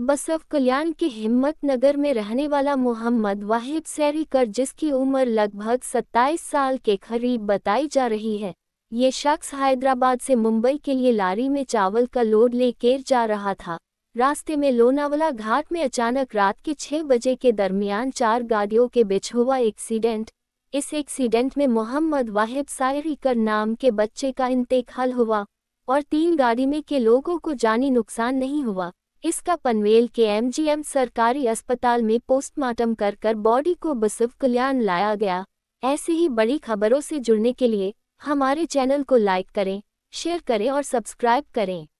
बसव कल्याण के हिम्मत नगर में रहने वाला मोहम्मद वाहिद सैरीकर जिसकी उम्र लगभग 27 साल के करीब बताई जा रही है ये शख्स हैदराबाद से मुंबई के लिए लारी में चावल का लोड लेकर जा रहा था रास्ते में लोनावला घाट में अचानक रात के छह बजे के दरमियान चार गाड़ियों के बीच हुआ एक्सीडेंट इस एक्सीडेंट में मोहम्मद वाहिद सायरीकर नाम के बच्चे का इंतकाल हुआ और तीन गाड़ी में के लोगों को जानी नुकसान नहीं हुआ इसका पनवेल के एमजीएम सरकारी अस्पताल में पोस्टमार्टम कर कर बॉडी को बसव कल्याण लाया गया ऐसी ही बड़ी खबरों से जुड़ने के लिए हमारे चैनल को लाइक करें शेयर करें और सब्सक्राइब करें